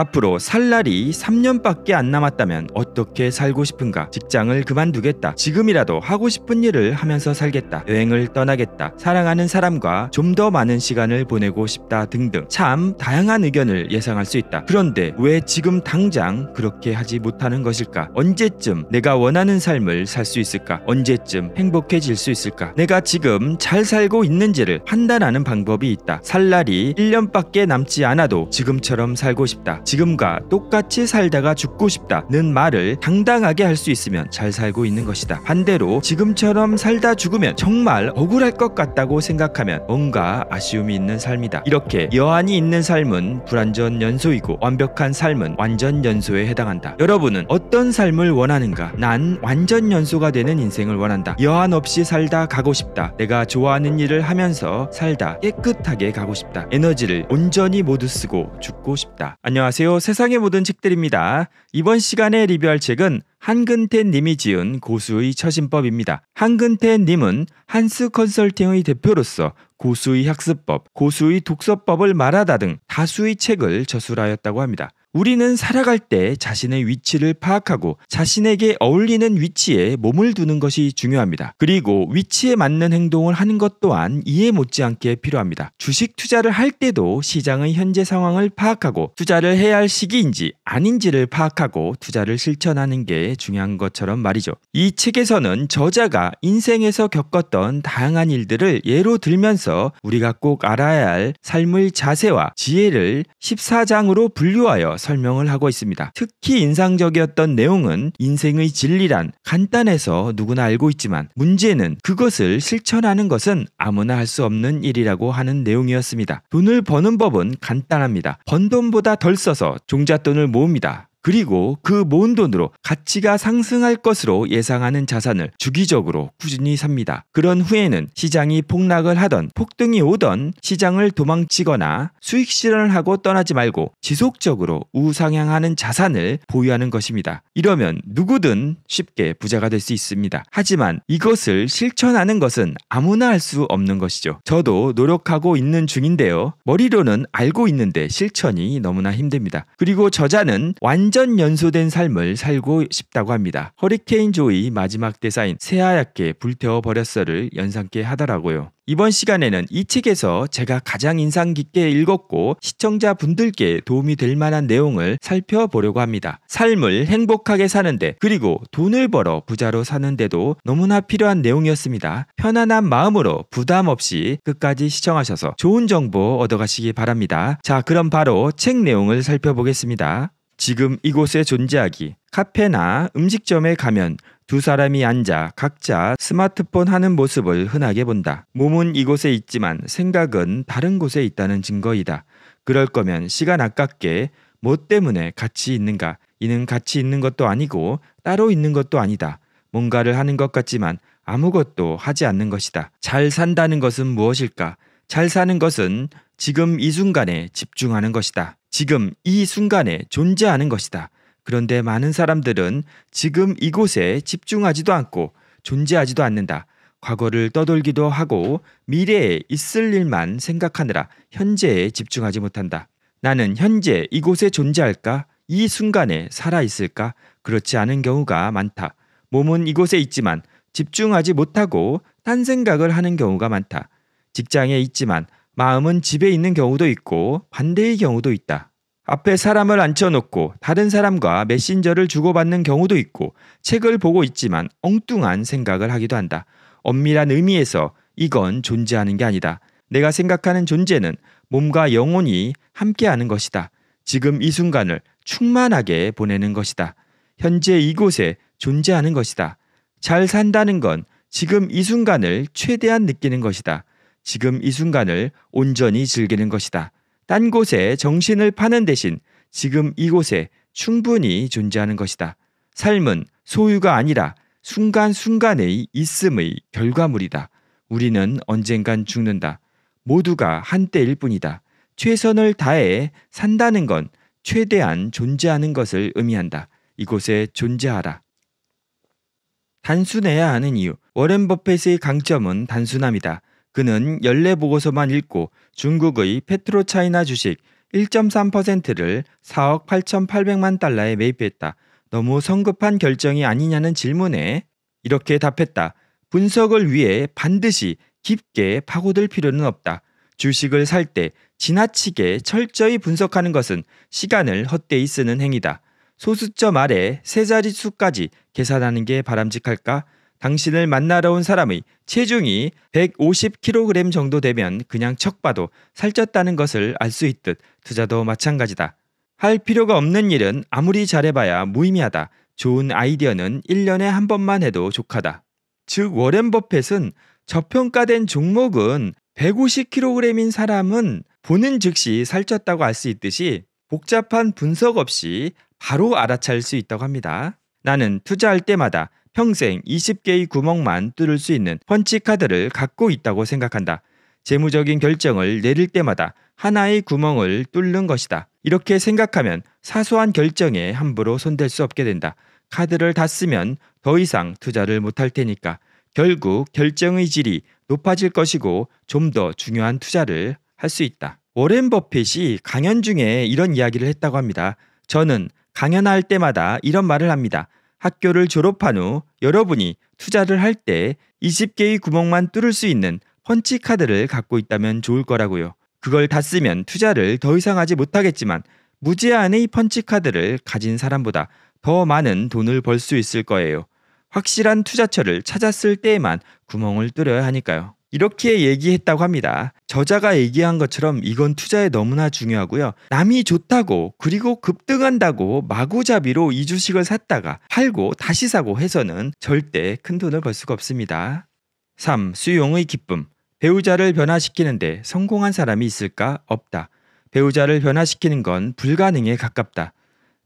앞으로 살 날이 3년밖에 안 남았다면 어떻게 살고 싶은가? 직장을 그만두겠다. 지금이라도 하고 싶은 일을 하면서 살겠다. 여행을 떠나겠다. 사랑하는 사람과 좀 더 많은 시간을 보내고 싶다 등등 참 다양한 의견을 예상할 수 있다. 그런데 왜 지금 당장 그렇게 하지 못하는 것일까? 언제쯤 내가 원하는 삶을 살 수 있을까? 언제쯤 행복해질 수 있을까? 내가 지금 잘 살고 있는지를 판단하는 방법이 있다. 살 날이 1년밖에 남지 않아도 지금처럼 살고 싶다. 지금과 똑같이 살다가 죽고 싶다는 말을 당당하게 할 수 있으면 잘 살고 있는 것이다. 반대로 지금처럼 살다 죽으면 정말 억울할 것 같다고 생각하면 뭔가 아쉬움이 있는 삶이다. 이렇게 여한이 있는 삶은 불완전 연소이고 완벽한 삶은 완전 연소에 해당한다. 여러분은 어떤 삶을 원하는가? 난 완전 연소가 되는 인생을 원한다. 여한 없이 살다 가고 싶다. 내가 좋아하는 일을 하면서 살다 깨끗하게 가고 싶다. 에너지를 온전히 모두 쓰고 죽고 싶다. 안녕하세요. 안녕하세요. 세상의 모든 책들입니다. 이번 시간에 리뷰할 책은 한근태 님이 지은 고수의 처신법입니다. 한근태 님은 한스 컨설팅의 대표로서 고수의 학습법, 고수의 독서법을 말하다 등 다수의 책을 저술하였다고 합니다. 우리는 살아갈 때 자신의 위치를 파악하고 자신에게 어울리는 위치에 몸을 두는 것이 중요합니다. 그리고 위치에 맞는 행동을 하는 것 또한 이해 못지않게 필요합니다. 주식 투자를 할 때도 시장의 현재 상황을 파악하고 투자를 해야 할 시기인지 아닌지를 파악하고 투자를 실천하는 게 중요한 것처럼 말이죠. 이 책에서는 저자가 인생에서 겪었던 다양한 일들을 예로 들면서 우리가 꼭 알아야 할 삶의 자세와 지혜를 14장으로 분류하여 설명을 하고 있습니다. 특히 인상적이었던 내용은 인생의 진리란 간단해서 누구나 알고 있지만 문제는 그것을 실천하는 것은 아무나 할 수 없는 일이라고 하는 내용이었습니다. 돈을 버는 법은 간단합니다. 번 돈보다 덜 써서 종잣돈을 모읍니다. 그리고 그 모은 돈으로 가치가 상승할 것으로 예상하는 자산을 주기적으로 꾸준히 삽니다. 그런 후에는 시장이 폭락을 하던 폭등이 오던 시장을 도망치거나 수익 실현을 하고 떠나지 말고 지속적으로 우상향하는 자산을 보유하는 것입니다. 이러면 누구든 쉽게 부자가 될 수 있습니다. 하지만 이것을 실천하는 것은 아무나 할 수 없는 것이죠. 저도 노력하고 있는 중인데요. 머리로는 알고 있는데 실천이 너무나 힘듭니다. 그리고 저자는 완 완전 연소된 삶을 살고 싶다고 합니다. 허리케인 조이 마지막 대사인 새하얗게 불태워 버렸어를 연상케 하더라고요. 이번 시간에는 이 책에서 제가 가장 인상 깊게 읽었고 시청자분들께 도움이 될 만한 내용을 살펴보려고 합니다. 삶을 행복하게 사는데 그리고 돈을 벌어 부자로 사는데도 너무나 필요한 내용이었습니다. 편안한 마음으로 부담 없이 끝까지 시청하셔서 좋은 정보 얻어가시기 바랍니다. 자, 그럼 바로 책 내용을 살펴보겠습니다. 지금 이곳에 존재하기. 카페나 음식점에 가면 두 사람이 앉아 각자 스마트폰 하는 모습을 흔하게 본다. 몸은 이곳에 있지만 생각은 다른 곳에 있다는 증거이다. 그럴 거면 시간 아깝게 뭐 때문에 같이 있는가? 이는 같이 있는 것도 아니고 따로 있는 것도 아니다. 뭔가를 하는 것 같지만 아무것도 하지 않는 것이다. 잘 산다는 것은 무엇일까? 잘 사는 것은 지금 이 순간에 집중하는 것이다. 지금 이 순간에 존재하는 것이다. 그런데 많은 사람들은 지금 이곳에 집중하지도 않고 존재하지도 않는다. 과거를 떠돌기도 하고 미래에 있을 일만 생각하느라 현재에 집중하지 못한다. 나는 현재 이곳에 존재할까? 이 순간에 살아있을까? 그렇지 않은 경우가 많다. 몸은 이곳에 있지만 집중하지 못하고 딴 생각을 하는 경우가 많다. 직장에 있지만 마음은 집에 있는 경우도 있고 반대의 경우도 있다. 앞에 사람을 앉혀놓고 다른 사람과 메신저를 주고받는 경우도 있고 책을 보고 있지만 엉뚱한 생각을 하기도 한다. 엄밀한 의미에서 이건 존재하는 게 아니다. 내가 생각하는 존재는 몸과 영혼이 함께하는 것이다. 지금 이 순간을 충만하게 보내는 것이다. 현재 이곳에 존재하는 것이다. 잘 산다는 건 지금 이 순간을 최대한 느끼는 것이다. 지금 이 순간을 온전히 즐기는 것이다. 딴 곳에 정신을 파는 대신 지금 이곳에 충분히 존재하는 것이다. 삶은 소유가 아니라 순간순간의 있음의 결과물이다. 우리는 언젠간 죽는다. 모두가 한때일 뿐이다. 최선을 다해 산다는 건 최대한 존재하는 것을 의미한다. 이곳에 존재하라. 단순해야 하는 이유. 워렌 버핏의 강점은 단순함이다. 그는 연례 보고서만 읽고 중국의 페트로차이나 주식 1.3%를 4억 8,800만 달러에 매입했다. 너무 성급한 결정이 아니냐는 질문에 이렇게 답했다. 분석을 위해 반드시 깊게 파고들 필요는 없다. 주식을 살 때 지나치게 철저히 분석하는 것은 시간을 헛되이 쓰는 행위다. 소수점 아래 세 자릿수까지 계산하는 게 바람직할까? 당신을 만나러 온 사람의 체중이 150kg 정도 되면 그냥 척 봐도 살쪘다는 것을 알 수 있듯 투자도 마찬가지다. 할 필요가 없는 일은 아무리 잘해봐야 무의미하다. 좋은 아이디어는 1년에 한 번만 해도 족하다. 즉 워렌 버펫은 저평가된 종목은 150kg인 사람은 보는 즉시 살쪘다고 알 수 있듯이 복잡한 분석 없이 바로 알아챌 수 있다고 합니다. 나는 투자할 때마다 평생 20개의 구멍만 뚫을 수 있는 펀치 카드를 갖고 있다고 생각한다. 재무적인 결정을 내릴 때마다 하나의 구멍을 뚫는 것이다. 이렇게 생각하면 사소한 결정에 함부로 손댈 수 없게 된다. 카드를 다 쓰면 더 이상 투자를 못할 테니까 결국 결정의 질이 높아질 것이고 좀 더 중요한 투자를 할 수 있다. 워렌 버핏이 강연 중에 이런 이야기를 했다고 합니다. 저는 강연할 때마다 이런 말을 합니다. 학교를 졸업한 후 여러분이 투자를 할 때 20개의 구멍만 뚫을 수 있는 펀치 카드를 갖고 있다면 좋을 거라고요. 그걸 다 쓰면 투자를 더 이상 하지 못하겠지만 무제한의 펀치 카드를 가진 사람보다 더 많은 돈을 벌 수 있을 거예요. 확실한 투자처를 찾았을 때에만 구멍을 뚫어야 하니까요. 이렇게 얘기했다고 합니다. 저자가 얘기한 것처럼 이건 투자에 너무나 중요하고요. 남이 좋다고 그리고 급등한다고 마구잡이로 이 주식을 샀다가 팔고 다시 사고 해서는 절대 큰 돈을 벌 수가 없습니다. 3. 수용의 기쁨. 배우자를 변화시키는데 성공한 사람이 있을까? 없다. 배우자를 변화시키는 건 불가능에 가깝다.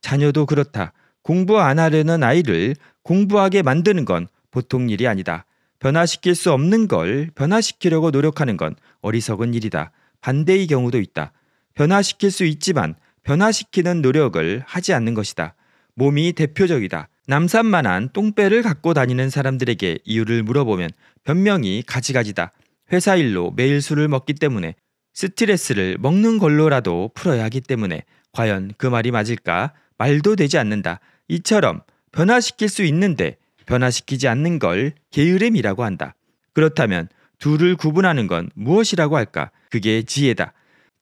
자녀도 그렇다. 공부 안 하려는 아이를 공부하게 만드는 건 보통 일이 아니다. 변화시킬 수 없는 걸 변화시키려고 노력하는 건 어리석은 일이다. 반대의 경우도 있다. 변화시킬 수 있지만 변화시키는 노력을 하지 않는 것이다. 몸이 대표적이다. 남산만한 똥배를 갖고 다니는 사람들에게 이유를 물어보면 변명이 가지가지다. 회사 일로 매일 술을 먹기 때문에 스트레스를 먹는 걸로라도 풀어야 하기 때문에 과연 그 말이 맞을까? 말도 되지 않는다. 이처럼 변화시킬 수 있는데 변화시키지 않는 걸 게으름이라고 한다. 그렇다면 둘을 구분하는 건 무엇이라고 할까? 그게 지혜다.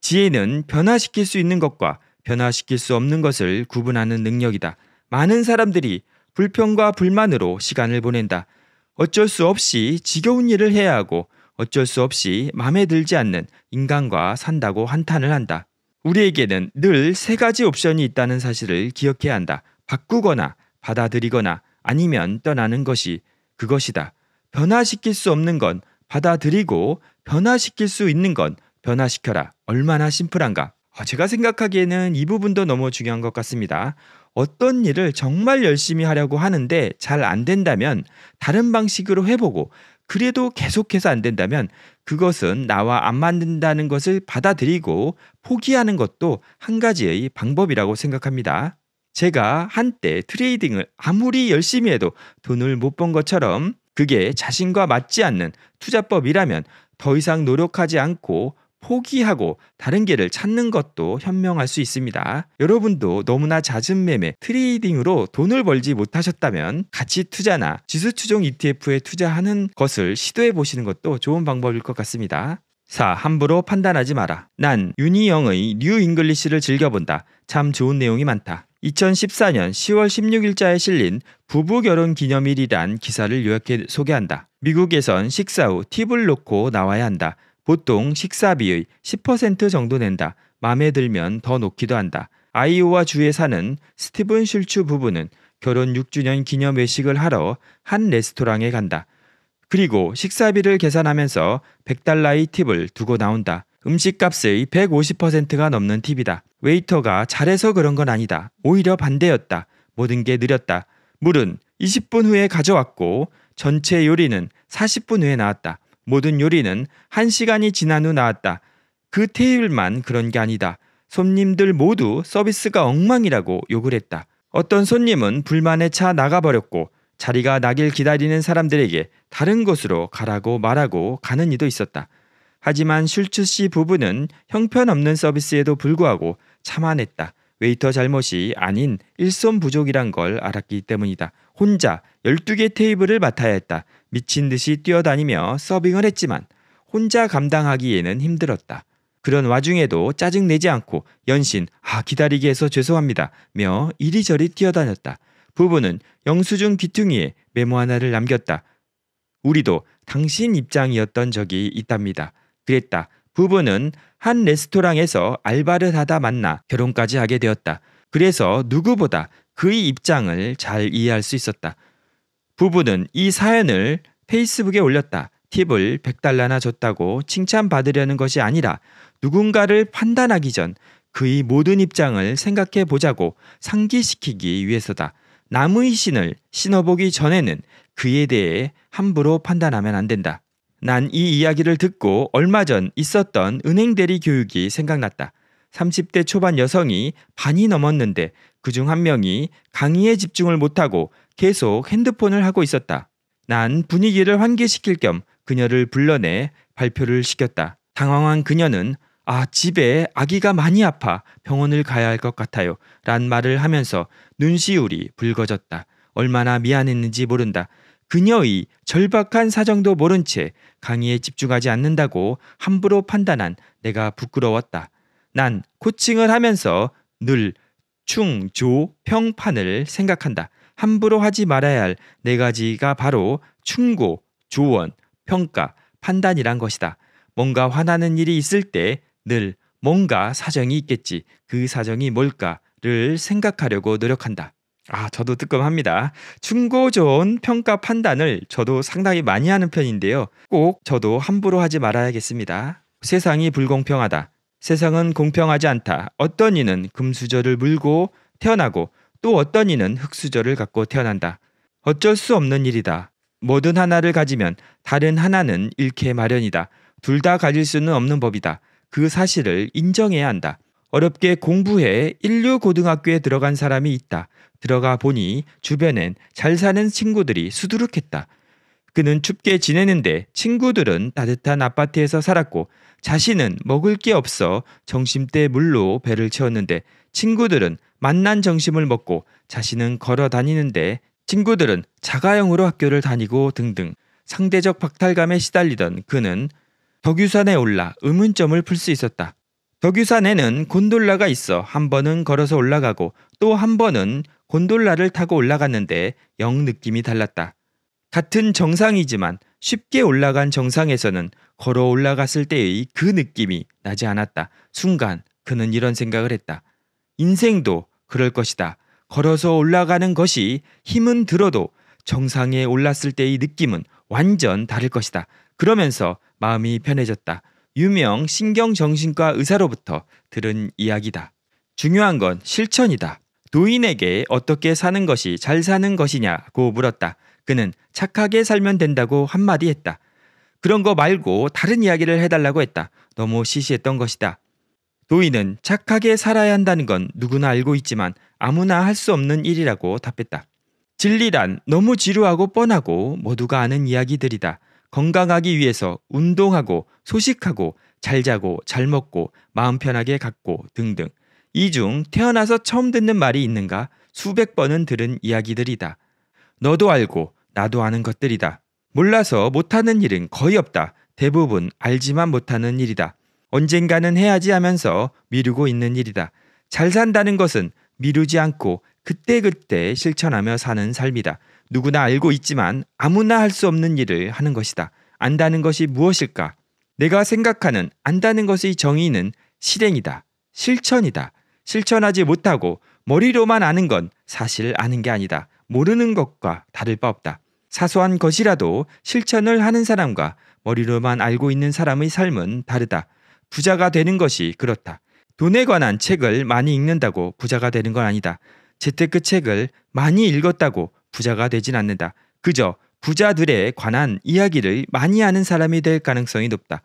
지혜는 변화시킬 수 있는 것과 변화시킬 수 없는 것을 구분하는 능력이다. 많은 사람들이 불평과 불만으로 시간을 보낸다. 어쩔 수 없이 지겨운 일을 해야 하고 어쩔 수 없이 마음에 들지 않는 인간과 산다고 한탄을 한다. 우리에게는 늘 세 가지 옵션이 있다는 사실을 기억해야 한다. 바꾸거나 받아들이거나 아니면 떠나는 것이 그것이다. 변화시킬 수 없는 건 받아들이고 변화시킬 수 있는 건 변화시켜라. 얼마나 심플한가. 아, 제가 생각하기에는 이 부분도 너무 중요한 것 같습니다. 어떤 일을 정말 열심히 하려고 하는데 잘 안 된다면 다른 방식으로 해보고 그래도 계속해서 안 된다면 그것은 나와 안 맞는다는 것을 받아들이고 포기하는 것도 한 가지의 방법이라고 생각합니다. 제가 한때 트레이딩을 아무리 열심히 해도 돈을 못 번 것처럼 그게 자신과 맞지 않는 투자법이라면 더 이상 노력하지 않고 포기하고 다른 길을 찾는 것도 현명할 수 있습니다. 여러분도 너무나 잦은 매매 트레이딩으로 돈을 벌지 못하셨다면 가치 투자나 지수 추종 ETF에 투자하는 것을 시도해 보시는 것도 좋은 방법일 것 같습니다. 4. 함부로 판단하지 마라. 난 윤희영의 뉴 잉글리시를 즐겨본다. 참 좋은 내용이 많다. 2014년 10월 16일자에 실린 부부 결혼 기념일이란 기사를 요약해 소개한다. 미국에선 식사 후 팁을 놓고 나와야 한다. 보통 식사비의 10% 정도 낸다. 마음에 들면 더 놓기도 한다. 아이오와 주에 사는 스티븐 슐츠 부부는 결혼 6주년 기념 외식을 하러 한 레스토랑에 간다. 그리고 식사비를 계산하면서 100달러의 팁을 두고 나온다. 음식값의 150%가 넘는 팁이다. 웨이터가 잘해서 그런 건 아니다. 오히려 반대였다. 모든 게 느렸다. 물은 20분 후에 가져왔고 전체 요리는 40분 후에 나왔다. 모든 요리는 1시간이 지난 후 나왔다. 그 테이블만 그런 게 아니다. 손님들 모두 서비스가 엉망이라고 욕을 했다. 어떤 손님은 불만에 차 나가버렸고 자리가 나길 기다리는 사람들에게 다른 곳으로 가라고 말하고 가는 이도 있었다. 하지만 슐츠 씨 부부는 형편없는 서비스에도 불구하고 참아냈다. 웨이터 잘못이 아닌 일손 부족이란 걸 알았기 때문이다. 혼자 12개 테이블을 맡아야 했다. 미친 듯이 뛰어다니며 서빙을 했지만 혼자 감당하기에는 힘들었다. 그런 와중에도 짜증내지 않고 연신 아 기다리게 해서 죄송합니다 며 이리저리 뛰어다녔다. 부부는 영수증 귀퉁이에 메모 하나를 남겼다. 우리도 당신 입장이었던 적이 있답니다. 그랬다. 부부는 한 레스토랑에서 알바를 하다 만나 결혼까지 하게 되었다. 그래서 누구보다 그의 입장을 잘 이해할 수 있었다. 부부는 이 사연을 페이스북에 올렸다. 팁을 100달러나 줬다고 칭찬받으려는 것이 아니라 누군가를 판단하기 전 그의 모든 입장을 생각해 보자고 상기시키기 위해서다. 남의 신을 신어보기 전에는 그에 대해 함부로 판단하면 안 된다. 난이 이야기를 듣고 얼마 전 있었던 은행 대리 교육이 생각났다. 30대 초반 여성이 반이 넘었는데 그 중 한 명이 강의에 집중을 못하고 계속 핸드폰을 하고 있었다. 난 분위기를 환기시킬 겸 그녀를 불러내 발표를 시켰다. 당황한 그녀는 아, 집에 아기가 많이 아파 병원을 가야 할 것 같아요. 란 말을 하면서 눈시울이 붉어졌다. 얼마나 미안했는지 모른다. 그녀의 절박한 사정도 모른 채 강의에 집중하지 않는다고 함부로 판단한 내가 부끄러웠다. 난 코칭을 하면서 늘 충, 조, 평판을 생각한다. 함부로 하지 말아야 할 네 가지가 바로 충고, 조언, 평가, 판단이란 것이다. 뭔가 화나는 일이 있을 때 늘 뭔가 사정이 있겠지. 그 사정이 뭘까를 생각하려고 노력한다. 아, 저도 뜨끔합니다. 충고 좋은 평가 판단을 저도 상당히 많이 하는 편인데요. 꼭 저도 함부로 하지 말아야겠습니다. 세상이 불공평하다. 세상은 공평하지 않다. 어떤 이는 금수저를 물고 태어나고 또 어떤 이는 흙수저를 갖고 태어난다. 어쩔 수 없는 일이다. 뭐든 하나를 가지면 다른 하나는 잃게 마련이다. 둘 다 가질 수는 없는 법이다. 그 사실을 인정해야 한다. 어렵게 공부해 인류 고등학교에 들어간 사람이 있다. 들어가 보니 주변엔 잘 사는 친구들이 수두룩했다. 그는 춥게 지내는데 친구들은 따뜻한 아파트에서 살았고 자신은 먹을 게 없어 정심때 물로 배를 채웠는데 친구들은 만난 정심을 먹고 자신은 걸어 다니는데 친구들은 자가용으로 학교를 다니고 등등 상대적 박탈감에 시달리던 그는 덕유산에 올라 의문점을 풀 수 있었다. 덕유산에는 곤돌라가 있어 한 번은 걸어서 올라가고 또 한 번은 곤돌라를 타고 올라갔는데 영 느낌이 달랐다. 같은 정상이지만 쉽게 올라간 정상에서는 걸어 올라갔을 때의 그 느낌이 나지 않았다. 순간 그는 이런 생각을 했다. 인생도 그럴 것이다. 걸어서 올라가는 것이 힘은 들어도 정상에 올랐을 때의 느낌은 완전 다를 것이다. 그러면서 마음이 편해졌다. 유명 신경정신과 의사로부터 들은 이야기다. 중요한 건 실천이다. 노인에게 어떻게 사는 것이 잘 사는 것이냐고 물었다. 그는 착하게 살면 된다고 한마디 했다. 그런 거 말고 다른 이야기를 해달라고 했다. 너무 시시했던 것이다. 노인은 착하게 살아야 한다는 건 누구나 알고 있지만 아무나 할 수 없는 일이라고 답했다. 진리란 너무 지루하고 뻔하고 모두가 아는 이야기들이다. 건강하기 위해서 운동하고 소식하고 잘 자고 잘 먹고 마음 편하게 갖고 등등 이 중 태어나서 처음 듣는 말이 있는가 수백 번은 들은 이야기들이다. 너도 알고 나도 아는 것들이다. 몰라서 못하는 일은 거의 없다. 대부분 알지만 못하는 일이다. 언젠가는 해야지 하면서 미루고 있는 일이다. 잘 산다는 것은 미루지 않고 그때그때 실천하며 사는 삶이다. 누구나 알고 있지만 아무나 할 수 없는 일을 하는 것이다. 안다는 것이 무엇일까? 내가 생각하는 안다는 것의 정의는 실행이다. 실천이다. 실천하지 못하고 머리로만 아는 건 사실 아는 게 아니다. 모르는 것과 다를 바 없다. 사소한 것이라도 실천을 하는 사람과 머리로만 알고 있는 사람의 삶은 다르다. 부자가 되는 것이 그렇다. 돈에 관한 책을 많이 읽는다고 부자가 되는 건 아니다. 재테크 책을 많이 읽었다고 부자가 되진 않는다. 그저 부자들에 관한 이야기를 많이 아는 사람이 될 가능성이 높다.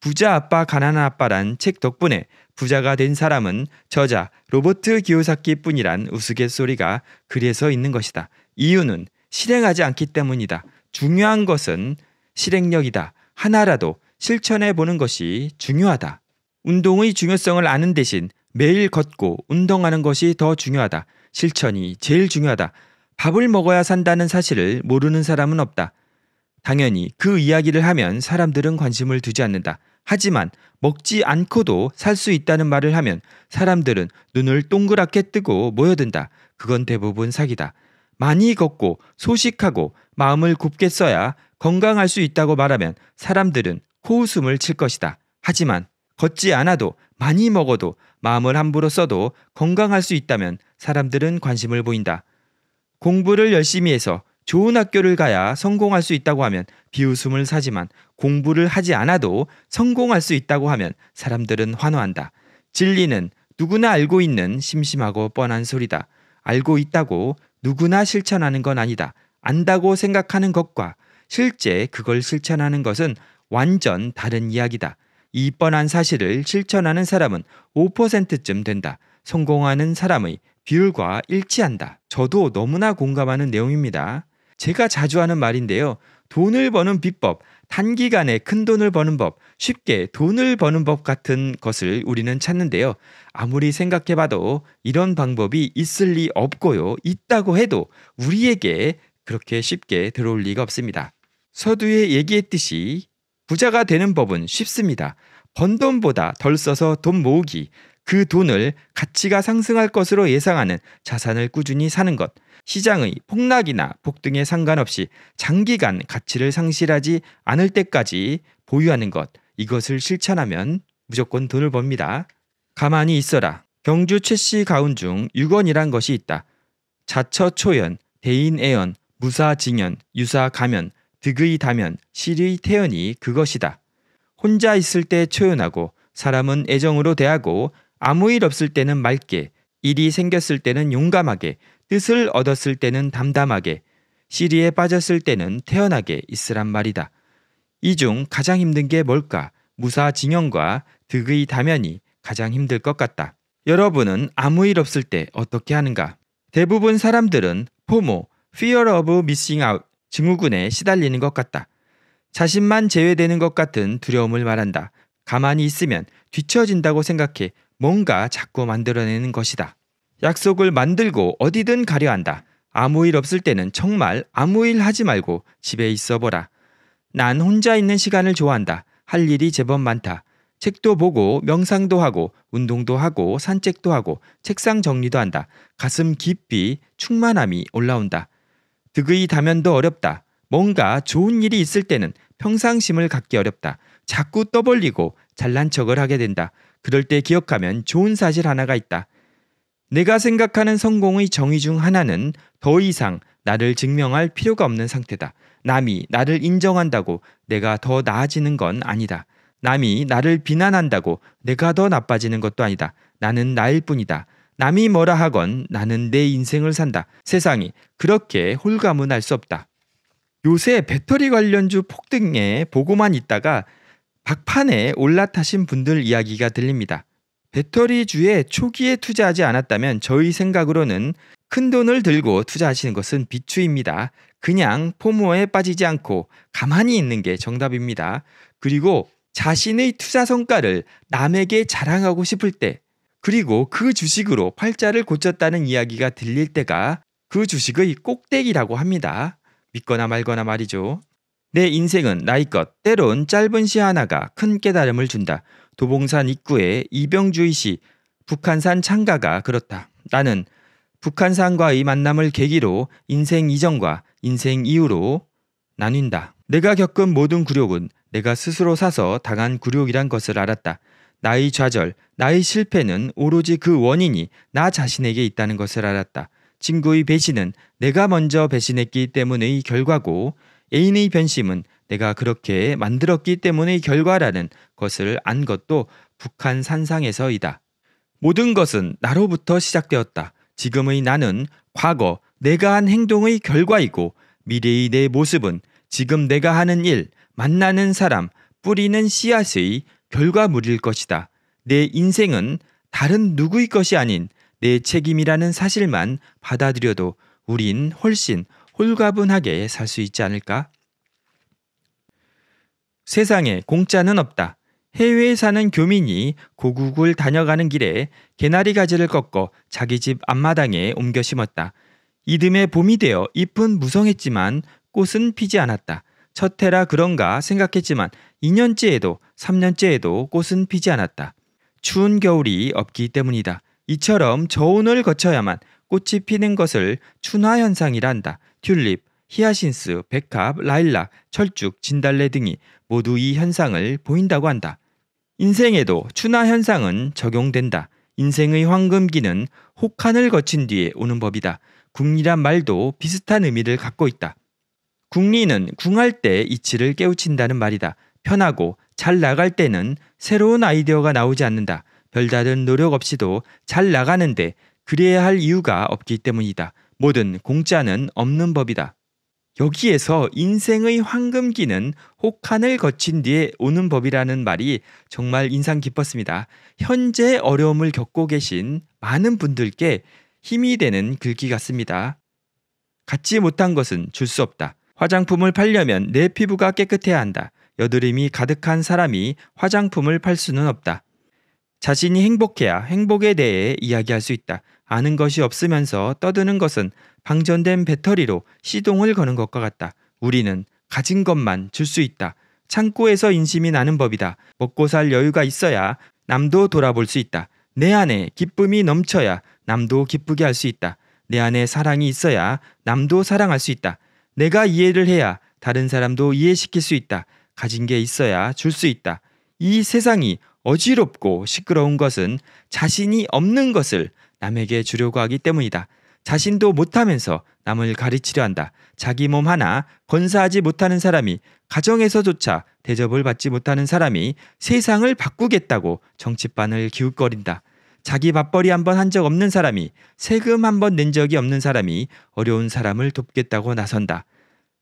부자 아빠 가난한 아빠란 책 덕분에 부자가 된 사람은 저자 로버트 기요사키뿐이란 우스갯소리가 그래서 있는 것이다. 이유는 실행하지 않기 때문이다. 중요한 것은 실행력이다. 하나라도 실천해 보는 것이 중요하다. 운동의 중요성을 아는 대신 매일 걷고 운동하는 것이 더 중요하다. 실천이 제일 중요하다. 밥을 먹어야 산다는 사실을 모르는 사람은 없다. 당연히 그 이야기를 하면 사람들은 관심을 두지 않는다. 하지만 먹지 않고도 살 수 있다는 말을 하면 사람들은 눈을 동그랗게 뜨고 모여든다. 그건 대부분 사기다. 많이 걷고 소식하고 마음을 곱게 써야 건강할 수 있다고 말하면 사람들은 코웃음을 칠 것이다. 하지만 걷지 않아도 많이 먹어도 마음을 함부로 써도 건강할 수 있다면 사람들은 관심을 보인다. 공부를 열심히 해서 좋은 학교를 가야 성공할 수 있다고 하면 비웃음을 사지만 공부를 하지 않아도 성공할 수 있다고 하면 사람들은 환호한다. 진리는 누구나 알고 있는 심심하고 뻔한 소리다. 알고 있다고 누구나 실천하는 건 아니다. 안다고 생각하는 것과 실제 그걸 실천하는 것은 완전 다른 이야기다. 이 뻔한 사실을 실천하는 사람은 5%쯤 된다. 성공하는 사람의 비율과 일치한다. 저도 너무나 공감하는 내용입니다. 제가 자주 하는 말인데요. 돈을 버는 비법, 단기간에 큰 돈을 버는 법, 쉽게 돈을 버는 법 같은 것을 우리는 찾는데요. 아무리 생각해봐도 이런 방법이 있을 리 없고요. 있다고 해도 우리에게 그렇게 쉽게 들어올 리가 없습니다. 서두에 얘기했듯이 부자가 되는 법은 쉽습니다. 번 돈보다 덜 써서 돈 모으기, 그 돈을 가치가 상승할 것으로 예상하는 자산을 꾸준히 사는 것, 시장의 폭락이나 폭등에 상관없이 장기간 가치를 상실하지 않을 때까지 보유하는 것, 이것을 실천하면 무조건 돈을 법니다. 가만히 있어라. 경주 최씨 가운 중 유건이란 것이 있다. 자처초연, 대인애연, 무사징연, 유사가면, 득의 다면, 실의 태연이 그것이다. 혼자 있을 때 초연하고 사람은 애정으로 대하고 아무 일 없을 때는 맑게, 일이 생겼을 때는 용감하게, 뜻을 얻었을 때는 담담하게, 시리에 빠졌을 때는 태연하게 있으란 말이다. 이 중 가장 힘든 게 뭘까? 무사징영과 득의 다면이 가장 힘들 것 같다. 여러분은 아무 일 없을 때 어떻게 하는가? 대부분 사람들은 포모, fear of missing out, 증후군에 시달리는 것 같다. 자신만 제외되는 것 같은 두려움을 말한다. 가만히 있으면 뒤처진다고 생각해 뭔가 자꾸 만들어내는 것이다. 약속을 만들고 어디든 가려 한다. 아무 일 없을 때는 정말 아무 일 하지 말고 집에 있어 보라. 난 혼자 있는 시간을 좋아한다. 할 일이 제법 많다. 책도 보고 명상도 하고 운동도 하고 산책도 하고 책상 정리도 한다. 가슴 깊이 충만함이 올라온다. 득의 다면도 어렵다. 뭔가 좋은 일이 있을 때는 평상심을 갖기 어렵다. 자꾸 떠벌리고 잘난 척을 하게 된다. 그럴 때 기억하면 좋은 사실 하나가 있다. 내가 생각하는 성공의 정의 중 하나는 더 이상 나를 증명할 필요가 없는 상태다. 남이 나를 인정한다고 내가 더 나아지는 건 아니다. 남이 나를 비난한다고 내가 더 나빠지는 것도 아니다. 나는 나일 뿐이다. 남이 뭐라 하건 나는 내 인생을 산다. 세상이 그렇게 홀가문할 수 없다. 요새 배터리 관련주 폭등에 보고만 있다가 박판에 올라타신 분들 이야기가 들립니다. 배터리주에 초기에 투자하지 않았다면 저희 생각으로는 큰 돈을 들고 투자하시는 것은 비추입니다. 그냥 포모에 빠지지 않고 가만히 있는 게 정답입니다. 그리고 자신의 투자 성과를 남에게 자랑하고 싶을 때, 그리고 그 주식으로 팔자를 고쳤다는 이야기가 들릴 때가 그 주식의 꼭대기라고 합니다. 믿거나 말거나 말이죠. 내 인생은 나이껏 때론 짧은 시 하나가 큰 깨달음을 준다. 도봉산 입구에 이병주의 시 북한산 창가가 그렇다. 나는 북한산과의 만남을 계기로 인생 이전과 인생 이후로 나뉜다. 내가 겪은 모든 굴욕은 내가 스스로 사서 당한 굴욕이란 것을 알았다. 나의 좌절, 나의 실패는 오로지 그 원인이 나 자신에게 있다는 것을 알았다. 친구의 배신은 내가 먼저 배신했기 때문의 결과고 애인의 변심은 내가 그렇게 만들었기 때문의 결과라는 것을 안 것도 북한 산상에서이다. 모든 것은 나로부터 시작되었다. 지금의 나는 과거 내가 한 행동의 결과이고 미래의 내 모습은 지금 내가 하는 일, 만나는 사람, 뿌리는 씨앗의 결과물일 것이다. 내 인생은 다른 누구의 것이 아닌 내 책임이라는 사실만 받아들여도 우린 훨씬 홀가분하게 살 수 있지 않을까? 세상에 공짜는 없다. 해외에 사는 교민이 고국을 다녀가는 길에 개나리 가지를 꺾어 자기 집 앞마당에 옮겨 심었다. 이듬해 봄이 되어 잎은 무성했지만 꽃은 피지 않았다. 첫 해라 그런가 생각했지만 2년째에도 3년째에도 꽃은 피지 않았다. 추운 겨울이 없기 때문이다. 이처럼 저온을 거쳐야만 꽃이 피는 것을 춘화현상이란다 튤립, 히아신스, 백합, 라일락, 철쭉, 진달래 등이 모두 이 현상을 보인다고 한다. 인생에도 추나 현상은 적용된다. 인생의 황금기는 혹한을 거친 뒤에 오는 법이다. 궁리란 말도 비슷한 의미를 갖고 있다. 궁리는 궁할 때 이치를 깨우친다는 말이다. 편하고 잘 나갈 때는 새로운 아이디어가 나오지 않는다. 별다른 노력 없이도 잘 나가는데 그래야 할 이유가 없기 때문이다. 모든 공짜는 없는 법이다. 여기에서 인생의 황금기는 혹한을 거친 뒤에 오는 법이라는 말이 정말 인상 깊었습니다. 현재 어려움을 겪고 계신 많은 분들께 힘이 되는 글귀 같습니다. 갖지 못한 것은 줄 수 없다. 화장품을 팔려면 내 피부가 깨끗해야 한다. 여드름이 가득한 사람이 화장품을 팔 수는 없다. 자신이 행복해야 행복에 대해 이야기할 수 있다. 아는 것이 없으면서 떠드는 것은 방전된 배터리로 시동을 거는 것과 같다. 우리는 가진 것만 줄 수 있다. 창고에서 인심이 나는 법이다. 먹고 살 여유가 있어야 남도 돌아볼 수 있다. 내 안에 기쁨이 넘쳐야 남도 기쁘게 할 수 있다. 내 안에 사랑이 있어야 남도 사랑할 수 있다. 내가 이해를 해야 다른 사람도 이해시킬 수 있다. 가진 게 있어야 줄 수 있다. 이 세상이 어지럽고 시끄러운 것은 자신이 없는 것을 남에게 주려고 하기 때문이다. 자신도 못하면서 남을 가르치려 한다. 자기 몸 하나 건사하지 못하는 사람이 가정에서조차 대접을 받지 못하는 사람이 세상을 바꾸겠다고 정치판을 기웃거린다. 자기 밥벌이 한번 한 적 없는 사람이 세금 한번 낸 적이 없는 사람이 어려운 사람을 돕겠다고 나선다.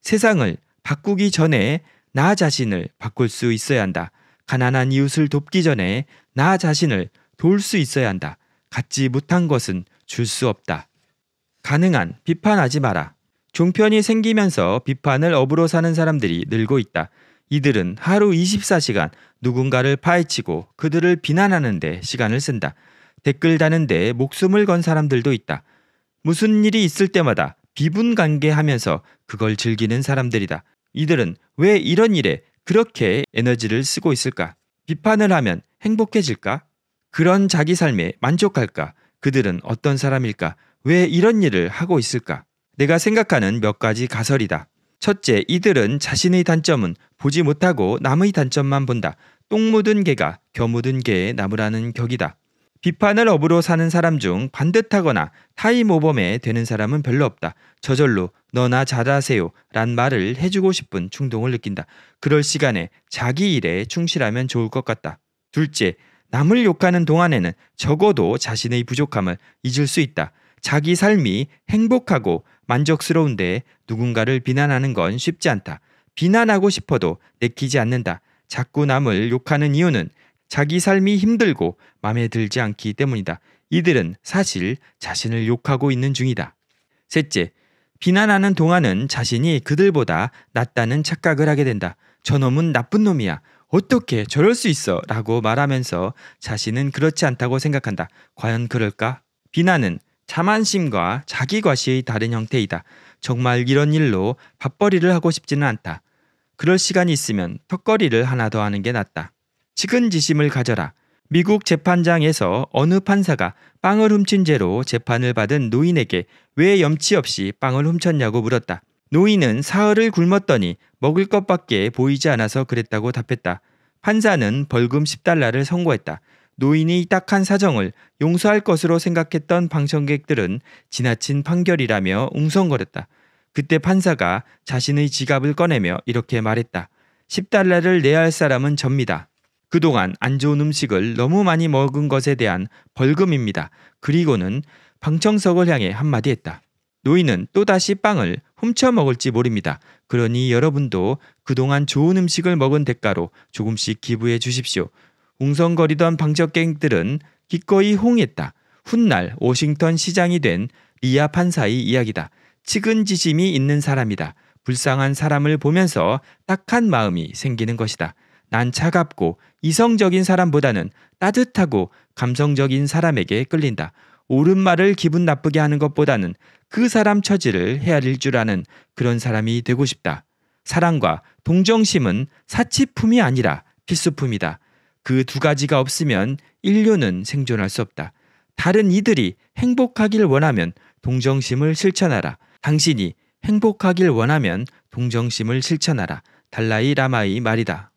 세상을 바꾸기 전에 나 자신을 바꿀 수 있어야 한다. 가난한 이웃을 돕기 전에 나 자신을 돌수 있어야 한다. 갖지 못한 것은 줄 수 없다. 가능한 비판하지 마라. 종편이 생기면서 비판을 업으로 사는 사람들이 늘고 있다. 이들은 하루 24시간 누군가를 파헤치고 그들을 비난하는데 시간을 쓴다. 댓글 다는데 목숨을 건 사람들도 있다. 무슨 일이 있을 때마다 비분 관계하면서 그걸 즐기는 사람들이다. 이들은 왜 이런 일에 그렇게 에너지를 쓰고 있을까? 비판을 하면 행복해질까? 그런 자기 삶에 만족할까? 그들은 어떤 사람일까? 왜 이런 일을 하고 있을까? 내가 생각하는 몇 가지 가설이다. 첫째, 이들은 자신의 단점은 보지 못하고 남의 단점만 본다. 똥 묻은 개가 겨 묻은 개의 나무라는 격이다. 비판을 업으로 사는 사람 중 반듯하거나 타이모범에 되는 사람은 별로 없다. 저절로 너나 잘하세요 란 말을 해주고 싶은 충동을 느낀다. 그럴 시간에 자기 일에 충실하면 좋을 것 같다. 둘째, 남을 욕하는 동안에는 적어도 자신의 부족함을 잊을 수 있다. 자기 삶이 행복하고 만족스러운데 누군가를 비난하는 건 쉽지 않다. 비난하고 싶어도 내키지 않는다. 자꾸 남을 욕하는 이유는 자기 삶이 힘들고 마음에 들지 않기 때문이다. 이들은 사실 자신을 욕하고 있는 중이다. 셋째, 비난하는 동안은 자신이 그들보다 낫다는 착각을 하게 된다. 저놈은 나쁜 놈이야. 어떻게 저럴 수 있어? 라고 말하면서 자신은 그렇지 않다고 생각한다. 과연 그럴까? 비난은 자만심과 자기과시의 다른 형태이다. 정말 이런 일로 밥벌이를 하고 싶지는 않다. 그럴 시간이 있으면 턱걸이를 하나 더 하는 게 낫다. 측은지심을 가져라. 미국 재판장에서 어느 판사가 빵을 훔친 죄로 재판을 받은 노인에게 왜 염치 없이 빵을 훔쳤냐고 물었다. 노인은 사흘을 굶었더니 먹을 것밖에 보이지 않아서 그랬다고 답했다. 판사는 벌금 10달러를 선고했다. 노인이 딱한 사정을 용서할 것으로 생각했던 방청객들은 지나친 판결이라며 웅성거렸다. 그때 판사가 자신의 지갑을 꺼내며 이렇게 말했다. 10달러를 내야 할 사람은 접니다. 그동안 안 좋은 음식을 너무 많이 먹은 것에 대한 벌금입니다. 그리고는 방청석을 향해 한마디 했다. 노인은 또다시 빵을 훔쳐 먹을지 모릅니다. 그러니 여러분도 그동안 좋은 음식을 먹은 대가로 조금씩 기부해 주십시오. 웅성거리던 방적갱들은 기꺼이 홍했다. 훗날 오싱턴 시장이 된 리아 판사의 이야기다. 측은지심이 있는 사람이다. 불쌍한 사람을 보면서 딱한 마음이 생기는 것이다. 난 차갑고 이성적인 사람보다는 따뜻하고 감성적인 사람에게 끌린다. 옳은 말을 기분 나쁘게 하는 것보다는 그 사람 처지를 헤아릴 줄 아는 그런 사람이 되고 싶다. 사랑과 동정심은 사치품이 아니라 필수품이다. 그 두 가지가 없으면 인류는 생존할 수 없다. 다른 이들이 행복하길 원하면 동정심을 실천하라. 당신이 행복하길 원하면 동정심을 실천하라. 달라이 라마의 말이다.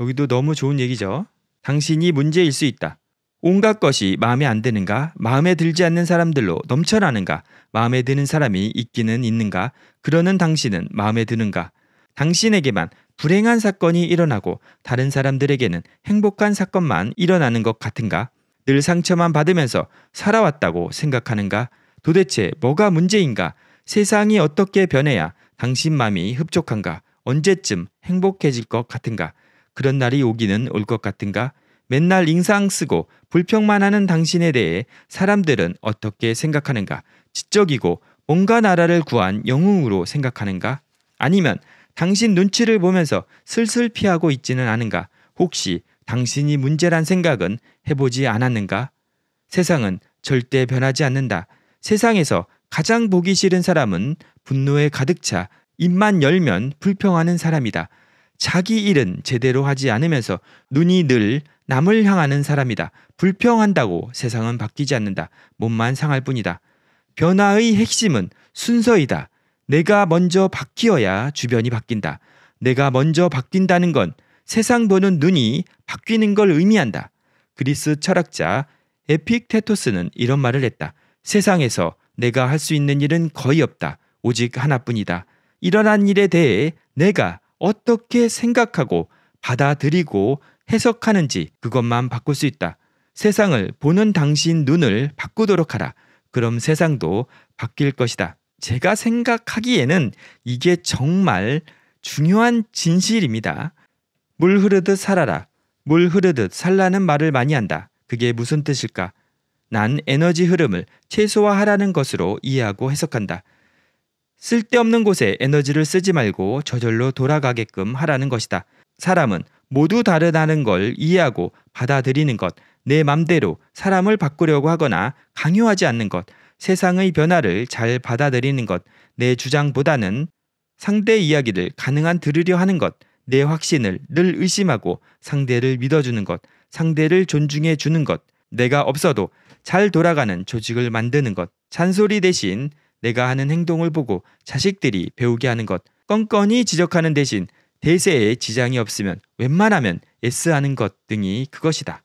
여기도 너무 좋은 얘기죠. 당신이 문제일 수 있다. 온갖 것이 마음에 안 드는가, 마음에 들지 않는 사람들로 넘쳐나는가, 마음에 드는 사람이 있기는 있는가, 그러는 당신은 마음에 드는가, 당신에게만 불행한 사건이 일어나고 다른 사람들에게는 행복한 사건만 일어나는 것 같은가, 늘 상처만 받으면서 살아왔다고 생각하는가, 도대체 뭐가 문제인가, 세상이 어떻게 변해야 당신 마음이 흡족한가, 언제쯤 행복해질 것 같은가, 그런 날이 오기는 올 것 같은가, 맨날 인상 쓰고 불평만 하는 당신에 대해 사람들은 어떻게 생각하는가? 지적이고 뭔가 나라를 구한 영웅으로 생각하는가? 아니면 당신 눈치를 보면서 슬슬 피하고 있지는 않은가? 혹시 당신이 문제란 생각은 해보지 않았는가? 세상은 절대 변하지 않는다. 세상에서 가장 보기 싫은 사람은 분노에 가득 차 입만 열면 불평하는 사람이다. 자기 일은 제대로 하지 않으면서 눈이 늘 남을 향하는 사람이다. 불평한다고 세상은 바뀌지 않는다. 몸만 상할 뿐이다. 변화의 핵심은 순서이다. 내가 먼저 바뀌어야 주변이 바뀐다. 내가 먼저 바뀐다는 건 세상 보는 눈이 바뀌는 걸 의미한다. 그리스 철학자 에픽테토스는 이런 말을 했다. 세상에서 내가 할 수 있는 일은 거의 없다. 오직 하나뿐이다. 일어난 일에 대해 내가 어떻게 생각하고 받아들이고 해석하는지 그것만 바꿀 수 있다. 세상을 보는 당신 눈을 바꾸도록 하라. 그럼 세상도 바뀔 것이다. 제가 생각하기에는 이게 정말 중요한 진실입니다. 물 흐르듯 살아라. 물 흐르듯 살라는 말을 많이 한다. 그게 무슨 뜻일까? 난 에너지 흐름을 최소화하라는 것으로 이해하고 해석한다. 쓸데없는 곳에 에너지를 쓰지 말고 저절로 돌아가게끔 하라는 것이다. 사람은 모두 다르다는 걸 이해하고 받아들이는 것, 내 맘대로 사람을 바꾸려고 하거나 강요하지 않는 것, 세상의 변화를 잘 받아들이는 것, 내 주장보다는 상대 이야기를 가능한 들으려 하는 것, 내 확신을 늘 의심하고 상대를 믿어주는 것, 상대를 존중해 주는 것, 내가 없어도 잘 돌아가는 조직을 만드는 것, 잔소리 대신 내가 하는 행동을 보고 자식들이 배우게 하는 것, 껌껌이 지적하는 대신 대세에 지장이 없으면 웬만하면 s 하는것 등이 그것이다.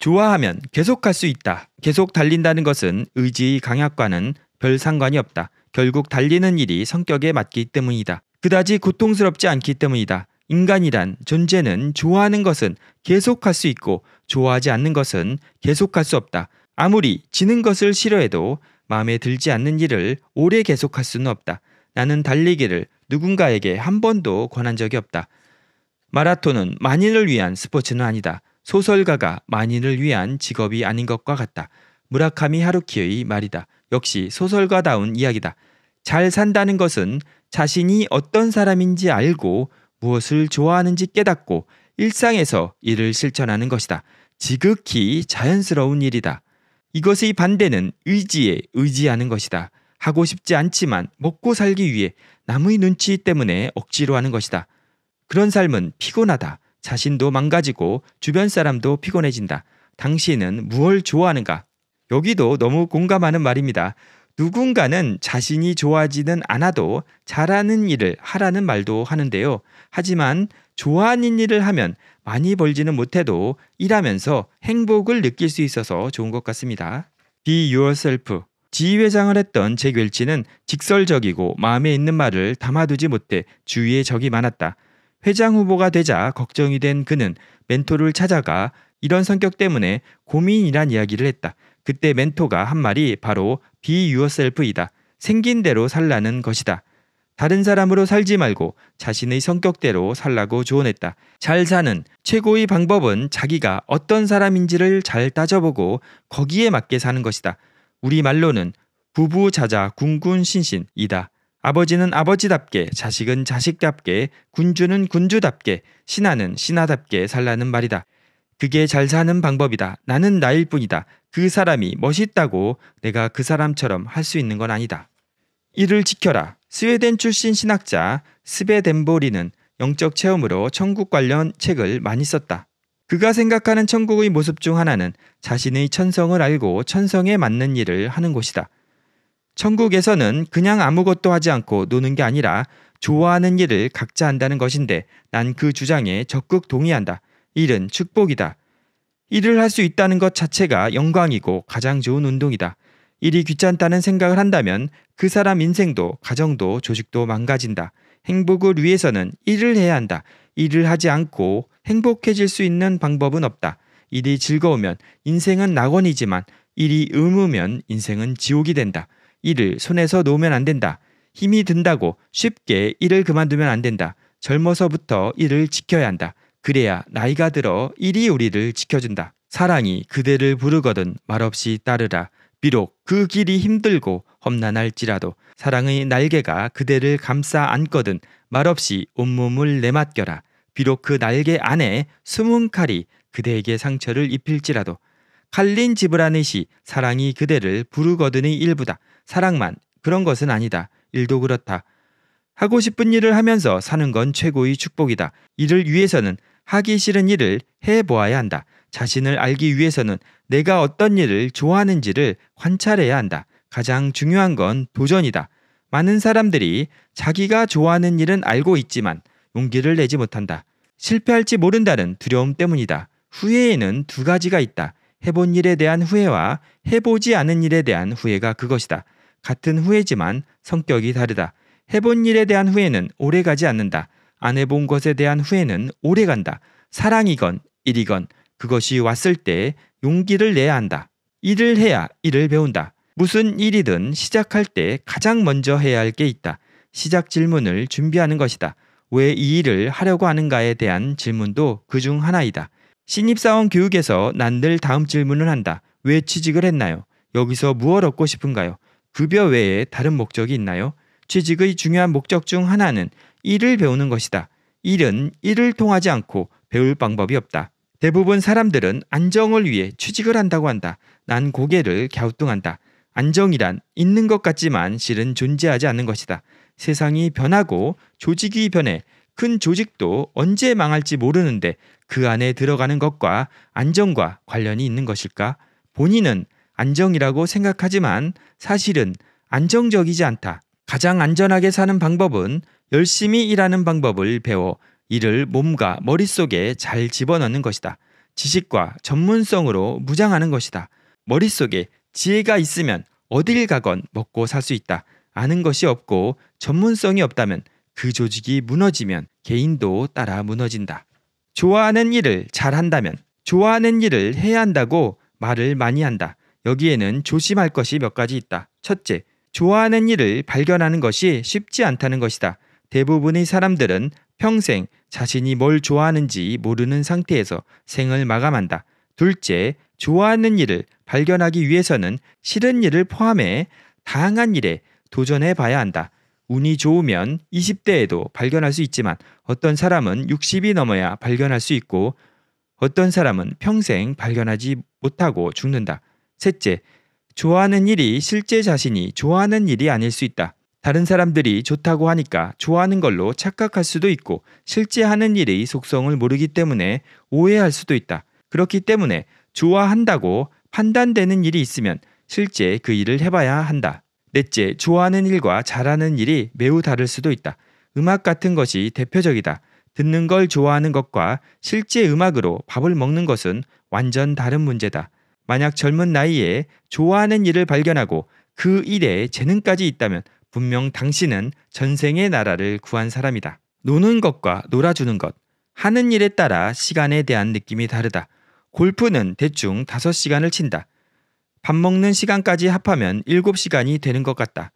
좋아하면 계속할 수 있다. 계속 달린다는 것은 의지의 강약과는 별 상관이 없다. 결국 달리는 일이 성격에 맞기 때문이다. 그다지 고통스럽지 않기 때문이다. 인간이란 존재는 좋아하는 것은 계속할 수 있고 좋아하지 않는 것은 계속할 수 없다. 아무리 지는 것을 싫어해도 마음에 들지 않는 일을 오래 계속할 수는 없다. 나는 달리기를 누군가에게 한 번도 권한 적이 없다. 마라톤은 만인을 위한 스포츠는 아니다. 소설가가 만인을 위한 직업이 아닌 것과 같다. 무라카미 하루키의 말이다. 역시 소설가다운 이야기다. 잘 산다는 것은 자신이 어떤 사람인지 알고 무엇을 좋아하는지 깨닫고 일상에서 이를 실천하는 것이다. 지극히 자연스러운 일이다. 이것의 반대는 의지에 의지하는 것이다. 하고 싶지 않지만 먹고 살기 위해 남의 눈치 때문에 억지로 하는 것이다. 그런 삶은 피곤하다. 자신도 망가지고 주변 사람도 피곤해진다. 당신은 무엇을 좋아하는가? 여기도 너무 공감하는 말입니다. 누군가는 자신이 좋아하지는 않아도 잘하는 일을 하라는 말도 하는데요. 하지만 좋아하는 일을 하면 많이 벌지는 못해도 일하면서 행복을 느낄 수 있어서 좋은 것 같습니다. Be yourself. 지휘회장을 했던 잭 웰치는 직설적이고 마음에 있는 말을 담아두지 못해 주위에 적이 많았다. 회장 후보가 되자 걱정이 된 그는 멘토를 찾아가 이런 성격 때문에 고민이란 이야기를 했다. 그때 멘토가 한 말이 바로 비유어셀프이다 생긴 대로 살라는 것이다. 다른 사람으로 살지 말고 자신의 성격대로 살라고 조언했다. 잘 사는 최고의 방법은 자기가 어떤 사람인지를 잘 따져보고 거기에 맞게 사는 것이다. 우리 말로는 부부자자 궁군신신이다. 아버지는 아버지답게, 자식은 자식답게, 군주는 군주답게, 신하는 신하답게 살라는 말이다. 그게 잘 사는 방법이다. 나는 나일 뿐이다. 그 사람이 멋있다고 내가 그 사람처럼 할 수 있는 건 아니다. 이를 지켜라. 스웨덴 출신 신학자 스베덴보리는 영적 체험으로 천국 관련 책을 많이 썼다. 그가 생각하는 천국의 모습 중 하나는 자신의 천성을 알고 천성에 맞는 일을 하는 것이다. 천국에서는 그냥 아무것도 하지 않고 노는 게 아니라 좋아하는 일을 각자 한다는 것인데 난 그 주장에 적극 동의한다. 일은 축복이다. 일을 할 수 있다는 것 자체가 영광이고 가장 좋은 운동이다. 일이 귀찮다는 생각을 한다면 그 사람 인생도 가정도 조직도 망가진다. 행복을 위해서는 일을 해야 한다. 일을 하지 않고 행복해질 수 있는 방법은 없다. 일이 즐거우면 인생은 낙원이지만 일이 의무면 인생은 지옥이 된다. 일을 손에서 놓으면 안 된다. 힘이 든다고 쉽게 일을 그만두면 안 된다. 젊어서부터 일을 지켜야 한다. 그래야 나이가 들어 일이 우리를 지켜준다. 사랑이 그대를 부르거든 말없이 따르라. 비록 그 길이 힘들고 험난할지라도 사랑의 날개가 그대를 감싸 안거든 말없이 온몸을 내맡겨라. 비록 그 날개 안에 숨은 칼이 그대에게 상처를 입힐지라도 칼린 지브라넷시 사랑이 그대를 부르거든의 일부다. 사랑만 그런 것은 아니다. 일도 그렇다. 하고 싶은 일을 하면서 사는 건 최고의 축복이다. 이를 위해서는 하기 싫은 일을 해보아야 한다. 자신을 알기 위해서는 내가 어떤 일을 좋아하는지를 관찰해야 한다. 가장 중요한 건 도전이다. 많은 사람들이 자기가 좋아하는 일은 알고 있지만 용기를 내지 못한다. 실패할지 모른다는 두려움 때문이다. 후회에는 두 가지가 있다. 해본 일에 대한 후회와 해보지 않은 일에 대한 후회가 그것이다. 같은 후회지만 성격이 다르다. 해본 일에 대한 후회는 오래 가지 않는다. 안 해본 것에 대한 후회는 오래 간다. 사랑이건 일이건 그것이 왔을 때 용기를 내야 한다. 일을 해야 일을 배운다. 무슨 일이든 시작할 때 가장 먼저 해야 할 게 있다. 시작 질문을 준비하는 것이다. 왜 이 일을 하려고 하는가에 대한 질문도 그 중 하나이다. 신입사원 교육에서 난늘 다음 질문을 한다. 왜 취직을 했나요? 여기서 무엇 얻고 싶은가요? 급여 외에 다른 목적이 있나요? 취직의 중요한 목적 중 하나는 일을 배우는 것이다. 일은 일을 통하지 않고 배울 방법이 없다. 대부분 사람들은 안정을 위해 취직을 한다고 한다. 난 고개를 갸우뚱한다. 안정이란 있는 것 같지만 실은 존재하지 않는 것이다. 세상이 변하고 조직이 변해 큰 조직도 언제 망할지 모르는데 그 안에 들어가는 것과 안정과 관련이 있는 것일까? 본인은 안정이라고 생각하지만 사실은 안정적이지 않다. 가장 안전하게 사는 방법은 열심히 일하는 방법을 배워 이를 몸과 머릿속에 잘 집어넣는 것이다. 지식과 전문성으로 무장하는 것이다. 머릿속에 지혜가 있으면 어딜 가건 먹고 살 수 있다. 아는 것이 없고 전문성이 없다면 그 조직이 무너지면 개인도 따라 무너진다. 좋아하는 일을 잘한다면 좋아하는 일을 해야 한다고 말을 많이 한다. 여기에는 조심할 것이 몇 가지 있다. 첫째, 좋아하는 일을 발견하는 것이 쉽지 않다는 것이다. 대부분의 사람들은 평생 자신이 뭘 좋아하는지 모르는 상태에서 생을 마감한다. 둘째, 좋아하는 일을 발견하기 위해서는 싫은 일을 포함해 다양한 일에 도전해 봐야 한다. 운이 좋으면 20대에도 발견할 수 있지만 어떤 사람은 60이 넘어야 발견할 수 있고 어떤 사람은 평생 발견하지 못하고 죽는다. 셋째, 좋아하는 일이 실제 자신이 좋아하는 일이 아닐 수 있다. 다른 사람들이 좋다고 하니까 좋아하는 걸로 착각할 수도 있고 실제 하는 일의 속성을 모르기 때문에 오해할 수도 있다. 그렇기 때문에 좋아한다고 판단되는 일이 있으면 실제 그 일을 해봐야 한다. 넷째, 좋아하는 일과 잘하는 일이 매우 다를 수도 있다. 음악 같은 것이 대표적이다. 듣는 걸 좋아하는 것과 실제 음악으로 밥을 먹는 것은 완전 다른 문제다. 만약 젊은 나이에 좋아하는 일을 발견하고 그 일에 재능까지 있다면 분명 당신은 전생의 나라를 구한 사람이다. 노는 것과 놀아주는 것, 하는 일에 따라 시간에 대한 느낌이 다르다. 골프는 대충 5시간을 친다. 밥 먹는 시간까지 합하면 7시간이 되는 것 같다.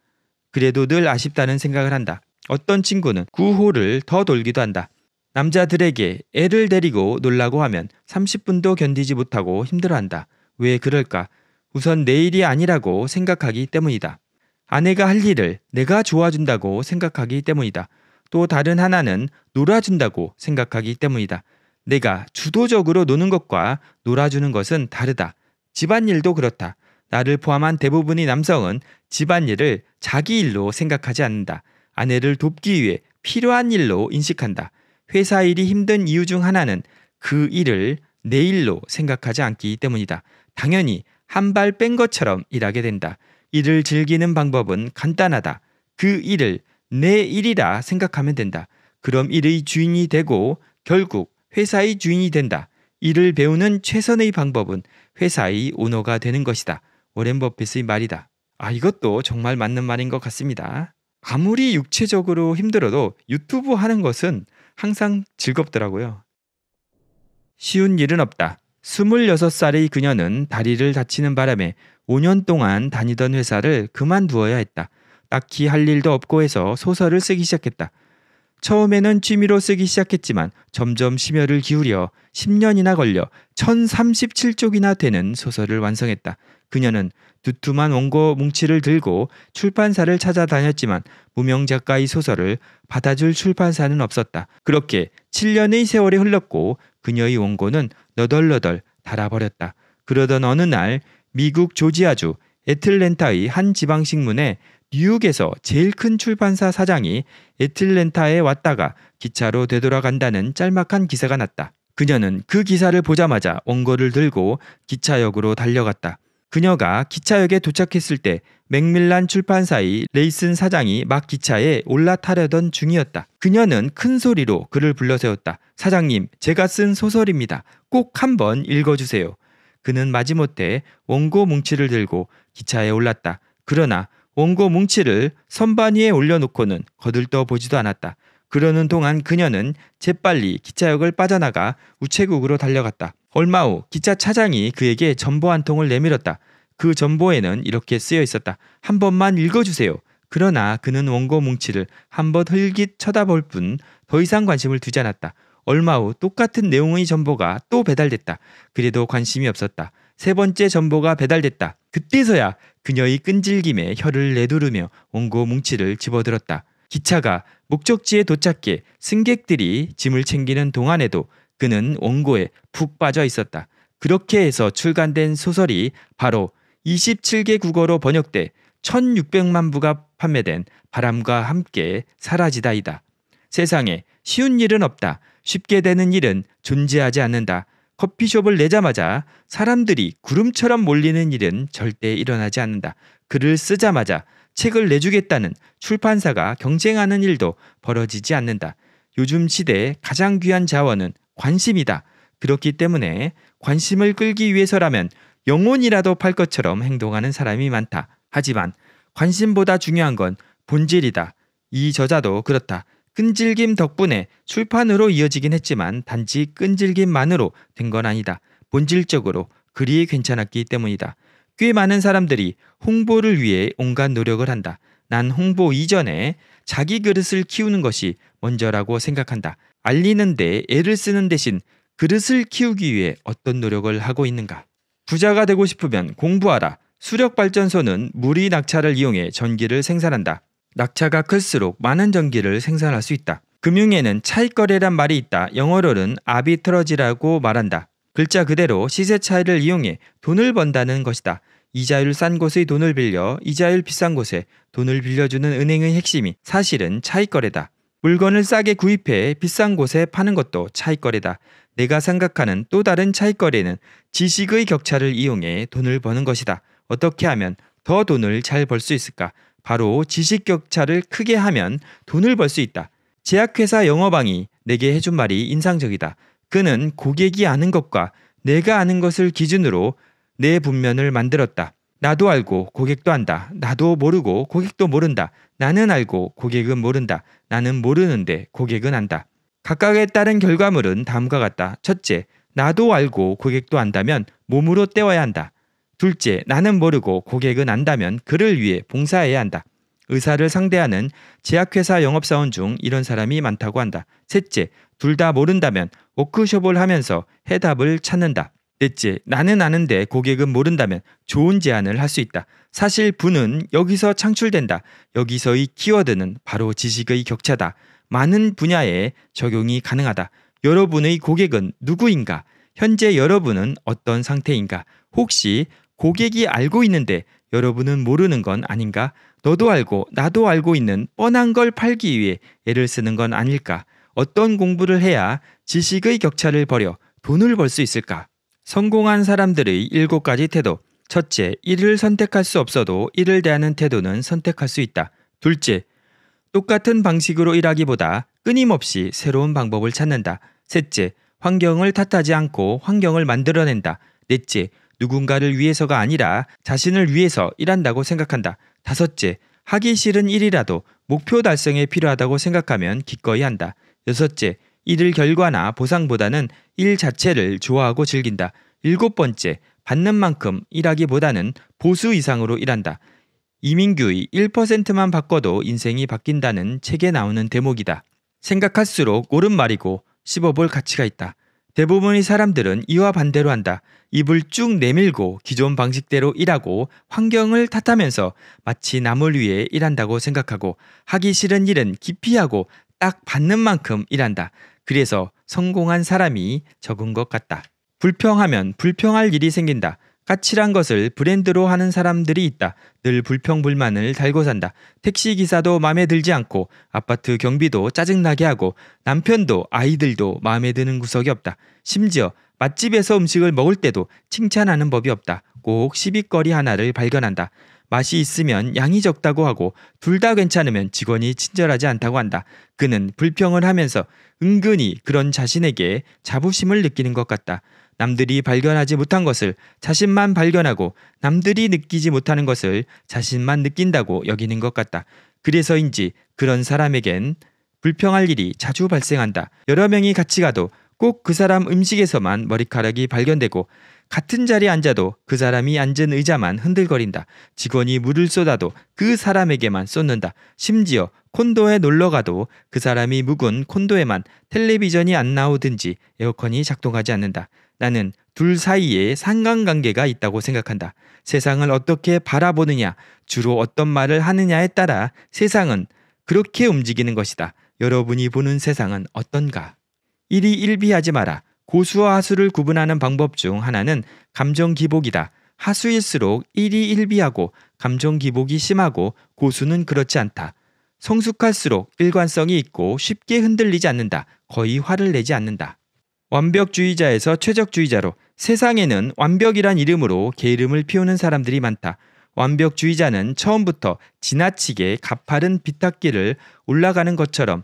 그래도 늘 아쉽다는 생각을 한다. 어떤 친구는 9호를 더 돌기도 한다. 남자들에게 애를 데리고 놀라고 하면 30분도 견디지 못하고 힘들어한다. 왜 그럴까? 우선 내 일이 아니라고 생각하기 때문이다. 아내가 할 일을 내가 좋아준다고 생각하기 때문이다. 또 다른 하나는 놀아준다고 생각하기 때문이다. 내가 주도적으로 노는 것과 놀아주는 것은 다르다. 집안일도 그렇다. 나를 포함한 대부분의 남성은 집안일을 자기 일로 생각하지 않는다. 아내를 돕기 위해 필요한 일로 인식한다. 회사 일이 힘든 이유 중 하나는 그 일을 내 일로 생각하지 않기 때문이다. 당연히 한 발 뺀 것처럼 일하게 된다. 일을 즐기는 방법은 간단하다. 그 일을 내 일이라 생각하면 된다. 그럼 일의 주인이 되고 결국 회사의 주인이 된다. 일을 배우는 최선의 방법은 회사의 오너가 되는 것이다. 오렌 버핏의 말이다. 아, 이것도 정말 맞는 말인 것 같습니다. 아무리 육체적으로 힘들어도 유튜브 하는 것은 항상 즐겁더라고요. 쉬운 일은 없다. 2 6 살의 그녀는 다리를 다치는 바람에 5년 동안 다니던 회사를 그만두어야 했다. 딱히 할 일도 없고 해서 소설을 쓰기 시작했다. 처음에는 취미로 쓰기 시작했지만 점점 심혈을 기울여 10년이나 걸려 1037쪽이나 되는 소설을 완성했다. 그녀는 두툼한 원고 뭉치를 들고 출판사를 찾아다녔지만 무명 작가의 소설을 받아줄 출판사는 없었다. 그렇게 7년의 세월이 흘렀고 그녀의 원고는 너덜너덜 달아버렸다. 그러던 어느 날 미국 조지아주 애틀랜타의 한 지방신문에 뉴욕에서 제일 큰 출판사 사장이 애틀랜타에 왔다가 기차로 되돌아간다는 짤막한 기사가 났다. 그녀는 그 기사를 보자마자 원고를 들고 기차역으로 달려갔다. 그녀가 기차역에 도착했을 때 맥밀란 출판사의 레이슨 사장이 막 기차에 올라타려던 중이었다. 그녀는 큰 소리로 그를 불러세웠다. 사장님, 제가 쓴 소설입니다. 꼭 한번 읽어주세요. 그는 마지못해 원고 뭉치를 들고 기차에 올랐다. 그러나 원고 뭉치를 선반 위에 올려놓고는 거들떠 보지도 않았다. 그러는 동안 그녀는 재빨리 기차역을 빠져나가 우체국으로 달려갔다. 얼마 후 기차 차장이 그에게 전보 한 통을 내밀었다. 그 전보에는 이렇게 쓰여 있었다. 한 번만 읽어주세요. 그러나 그는 원고 뭉치를 한 번 흘깃 쳐다볼 뿐 더 이상 관심을 두지 않았다. 얼마 후 똑같은 내용의 전보가 또 배달됐다. 그래도 관심이 없었다. 세 번째 전보가 배달됐다. 그때서야 그녀의 끈질김에 혀를 내두르며 원고 뭉치를 집어들었다. 기차가 목적지에 도착해 승객들이 짐을 챙기는 동안에도 그는 원고에 푹 빠져 있었다. 그렇게 해서 출간된 소설이 바로 27개 국어로 번역돼 1600만 부가 판매된 바람과 함께 사라지다이다. 세상에 쉬운 일은 없다. 쉽게 되는 일은 존재하지 않는다. 커피숍을 내자마자 사람들이 구름처럼 몰리는 일은 절대 일어나지 않는다. 글을 쓰자마자 책을 내주겠다는 출판사가 경쟁하는 일도 벌어지지 않는다. 요즘 시대의 가장 귀한 자원은 관심이다. 그렇기 때문에 관심을 끌기 위해서라면 영혼이라도 팔 것처럼 행동하는 사람이 많다. 하지만 관심보다 중요한 건 본질이다. 이 저자도 그렇다. 끈질김 덕분에 출판으로 이어지긴 했지만 단지 끈질김만으로 된 건 아니다. 본질적으로 글이 괜찮았기 때문이다. 꽤 많은 사람들이 홍보를 위해 온갖 노력을 한다. 난 홍보 이전에 자기 그릇을 키우는 것이 먼저라고 생각한다. 알리는데 애를 쓰는 대신 그릇을 키우기 위해 어떤 노력을 하고 있는가? 부자가 되고 싶으면 공부하라. 수력발전소는 물이 낙차를 이용해 전기를 생산한다. 낙차가 클수록 많은 전기를 생산할 수 있다. 금융에는 차익거래란 말이 있다. 영어로는 아비트러지라고 말한다. 글자 그대로 시세 차이를 이용해 돈을 번다는 것이다. 이자율 싼 곳의 돈을 빌려 이자율 비싼 곳에 돈을 빌려주는 은행의 핵심이 사실은 차익거래다. 물건을 싸게 구입해 비싼 곳에 파는 것도 차익거래다. 내가 생각하는 또 다른 차익거래는 지식의 격차를 이용해 돈을 버는 것이다. 어떻게 하면 더 돈을 잘 벌 수 있을까? 바로 지식 격차를 크게 하면 돈을 벌 수 있다. 제약회사 영어방이 내게 해준 말이 인상적이다. 그는 고객이 아는 것과 내가 아는 것을 기준으로 내 분면을 만들었다. 나도 알고 고객도 안다. 나도 모르고 고객도 모른다. 나는 알고 고객은 모른다. 나는 모르는데 고객은 안다. 각각에 따른 결과물은 다음과 같다. 첫째, 나도 알고 고객도 안다면 몸으로 때워야 한다. 둘째, 나는 모르고 고객은 안다면 그를 위해 봉사해야 한다. 의사를 상대하는 제약회사 영업사원 중 이런 사람이 많다고 한다. 셋째, 둘 다 모른다면 워크숍을 하면서 해답을 찾는다. 넷째, 나는 아는데 고객은 모른다면 좋은 제안을 할 수 있다. 사실 분은 여기서 창출된다. 여기서의 키워드는 바로 지식의 격차다. 많은 분야에 적용이 가능하다. 여러분의 고객은 누구인가? 현재 여러분은 어떤 상태인가? 혹시 고객이 알고 있는데 여러분은 모르는 건 아닌가? 너도 알고 나도 알고 있는 뻔한 걸 팔기 위해 애를 쓰는 건 아닐까? 어떤 공부를 해야 지식의 격차를 버려 돈을 벌 수 있을까? 성공한 사람들의 일곱 가지 태도. 첫째, 일을 선택할 수 없어도 이를 대하는 태도는 선택할 수 있다. 둘째, 똑같은 방식으로 일하기보다 끊임없이 새로운 방법을 찾는다. 셋째, 환경을 탓하지 않고 환경을 만들어낸다. 넷째, 누군가를 위해서가 아니라 자신을 위해서 일한다고 생각한다. 다섯째, 하기 싫은 일이라도 목표 달성에 필요하다고 생각하면 기꺼이 한다. 여섯째, 이들 결과나 보상보다는 일 자체를 좋아하고 즐긴다. 일곱 번째, 받는 만큼 일하기보다는 보수 이상으로 일한다. 이민규의 1%만 바꿔도 인생이 바뀐다는 책에 나오는 대목이다. 생각할수록 옳은 말이고 씹어볼 가치가 있다. 대부분의 사람들은 이와 반대로 한다. 입을 쭉 내밀고 기존 방식대로 일하고 환경을 탓하면서 마치 남을 위해 일한다고 생각하고 하기 싫은 일은 기피하고 딱 받는 만큼 일한다. 그래서 성공한 사람이 적은 것 같다. 불평하면 불평할 일이 생긴다. 까칠한 것을 브랜드로 하는 사람들이 있다. 늘 불평불만을 달고 산다. 택시기사도 마음에 들지 않고 아파트 경비도 짜증나게 하고 남편도 아이들도 마음에 드는 구석이 없다. 심지어 맛집에서 음식을 먹을 때도 칭찬하는 법이 없다. 꼭 시비거리 하나를 발견한다. 맛이 있으면 양이 적다고 하고 둘 다 괜찮으면 직원이 친절하지 않다고 한다. 그는 불평을 하면서 은근히 그런 자신에게 자부심을 느끼는 것 같다. 남들이 발견하지 못한 것을 자신만 발견하고 남들이 느끼지 못하는 것을 자신만 느낀다고 여기는 것 같다. 그래서인지 그런 사람에겐 불평할 일이 자주 발생한다. 여러 명이 같이 가도 꼭 그 사람 음식에서만 머리카락이 발견되고 같은 자리에 앉아도 그 사람이 앉은 의자만 흔들거린다. 직원이 물을 쏟아도 그 사람에게만 쏟는다. 심지어 콘도에 놀러 가도 그 사람이 묵은 콘도에만 텔레비전이 안 나오든지 에어컨이 작동하지 않는다. 나는 둘 사이에 상관관계가 있다고 생각한다. 세상을 어떻게 바라보느냐, 주로 어떤 말을 하느냐에 따라 세상은 그렇게 움직이는 것이다. 여러분이 보는 세상은 어떤가? 일이 일비하지 마라. 고수와 하수를 구분하는 방법 중 하나는 감정 기복이다. 하수일수록 일이 일비하고 감정 기복이 심하고 고수는 그렇지 않다. 성숙할수록 일관성이 있고 쉽게 흔들리지 않는다. 거의 화를 내지 않는다. 완벽주의자에서 최적주의자로 세상에는 완벽이란 이름으로 게으름을 피우는 사람들이 많다. 완벽주의자는 처음부터 지나치게 가파른 비탑길을 올라가는 것처럼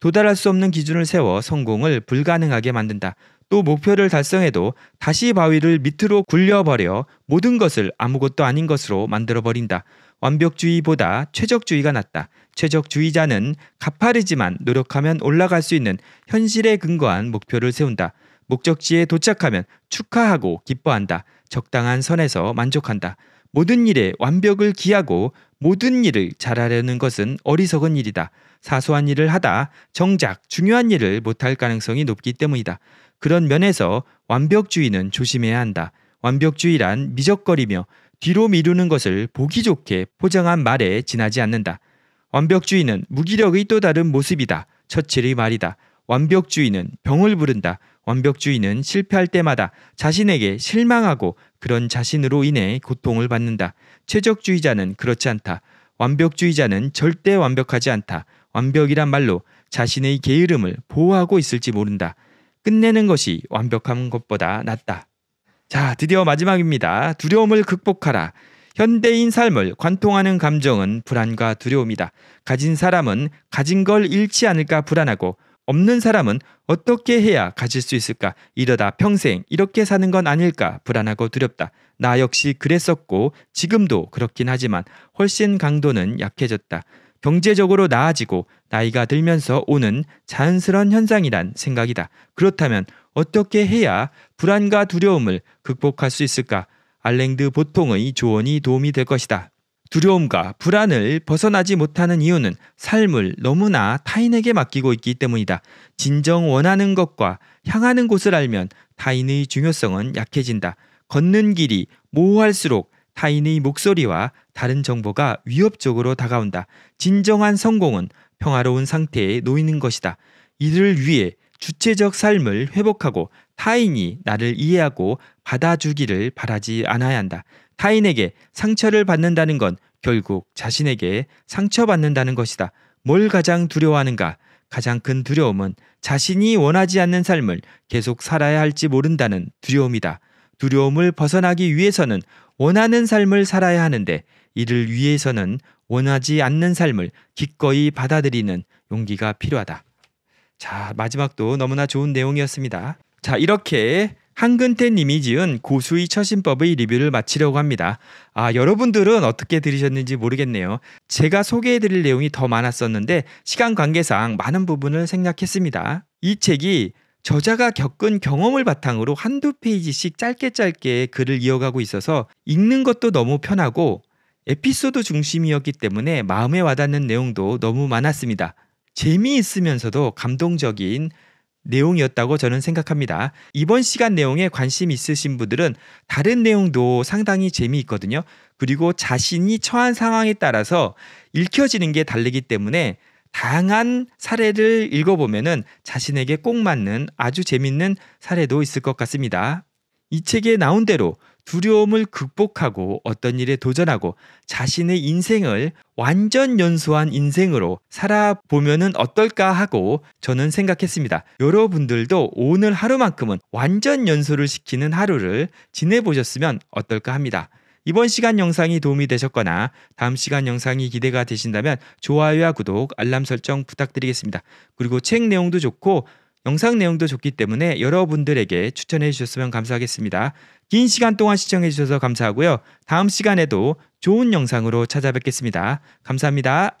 도달할 수 없는 기준을 세워 성공을 불가능하게 만든다. 또 목표를 달성해도 다시 바위를 밑으로 굴려버려 모든 것을 아무것도 아닌 것으로 만들어버린다. 완벽주의보다 최적주의가 낫다. 최적주의자는 가파르지만 노력하면 올라갈 수 있는 현실에 근거한 목표를 세운다. 목적지에 도착하면 축하하고 기뻐한다. 적당한 선에서 만족한다. 모든 일에 완벽을 기하고 모든 일을 잘하려는 것은 어리석은 일이다. 사소한 일을 하다 정작 중요한 일을 못할 가능성이 높기 때문이다. 그런 면에서 완벽주의는 조심해야 한다. 완벽주의란 미적거리며 뒤로 미루는 것을 보기 좋게 포장한 말에 지나지 않는다. 완벽주의는 무기력의 또 다른 모습이다. 처칠의 말이다. 완벽주의는 병을 부른다. 완벽주의는 실패할 때마다 자신에게 실망하고 그런 자신으로 인해 고통을 받는다. 최적주의자는 그렇지 않다. 완벽주의자는 절대 완벽하지 않다. 완벽이란 말로 자신의 게으름을 보호하고 있을지 모른다. 끝내는 것이 완벽한 것보다 낫다. 자, 드디어 마지막입니다. 두려움을 극복하라. 현대인 삶을 관통하는 감정은 불안과 두려움이다. 가진 사람은 가진 걸 잃지 않을까 불안하고 없는 사람은 어떻게 해야 가질 수 있을까? 이러다 평생 이렇게 사는 건 아닐까? 불안하고 두렵다. 나 역시 그랬었고 지금도 그렇긴 하지만 훨씬 강도는 약해졌다. 경제적으로 나아지고 나이가 들면서 오는 자연스러운 현상이란 생각이다. 그렇다면 어떻게 해야 불안과 두려움을 극복할 수 있을까? 알랭드 보통의 조언이 도움이 될 것이다. 두려움과 불안을 벗어나지 못하는 이유는 삶을 너무나 타인에게 맡기고 있기 때문이다. 진정 원하는 것과 향하는 곳을 알면 타인의 중요성은 약해진다. 걷는 길이 모호할수록 타인의 목소리와 다른 정보가 위협적으로 다가온다. 진정한 성공은 평화로운 상태에 놓이는 것이다. 이를 위해 주체적 삶을 회복하고 타인이 나를 이해하고 받아주기를 바라지 않아야 한다. 타인에게 상처를 받는다는 건 결국 자신에게 상처받는다는 것이다. 뭘 가장 두려워하는가? 가장 큰 두려움은 자신이 원하지 않는 삶을 계속 살아야 할지 모른다는 두려움이다. 두려움을 벗어나기 위해서는 원하는 삶을 살아야 하는데 이를 위해서는 원하지 않는 삶을 기꺼이 받아들이는 용기가 필요하다. 자, 마지막도 너무나 좋은 내용이었습니다. 자, 이렇게 한근태 님이 지은 고수의 처신법의 리뷰를 마치려고 합니다. 아, 여러분들은 어떻게 들으셨는지 모르겠네요. 제가 소개해 드릴 내용이 더 많았었는데 시간 관계상 많은 부분을 생략했습니다. 이 책이 저자가 겪은 경험을 바탕으로 한두 페이지씩 짧게 짧게 글을 이어가고 있어서 읽는 것도 너무 편하고 에피소드 중심이었기 때문에 마음에 와닿는 내용도 너무 많았습니다. 재미있으면서도 감동적인 내용이었다고 저는 생각합니다. 이번 시간 내용에 관심 있으신 분들은 다른 내용도 상당히 재미있거든요. 그리고 자신이 처한 상황에 따라서 읽혀지는 게 다르기 때문에 다양한 사례를 읽어보면은 자신에게 꼭 맞는 아주 재밌는 사례도 있을 것 같습니다. 이 책에 나온 대로 두려움을 극복하고 어떤 일에 도전하고 자신의 인생을 완전 연소한 인생으로 살아보면 어떨까 하고 저는 생각했습니다. 여러분들도 오늘 하루만큼은 완전 연소를 시키는 하루를 지내보셨으면 어떨까 합니다. 이번 시간 영상이 도움이 되셨거나 다음 시간 영상이 기대가 되신다면 좋아요와 구독, 알람 설정 부탁드리겠습니다. 그리고 책 내용도 좋고 영상 내용도 좋기 때문에 여러분들에게 추천해 주셨으면 감사하겠습니다. 긴 시간 동안 시청해 주셔서 감사하고요. 다음 시간에도 좋은 영상으로 찾아뵙겠습니다. 감사합니다.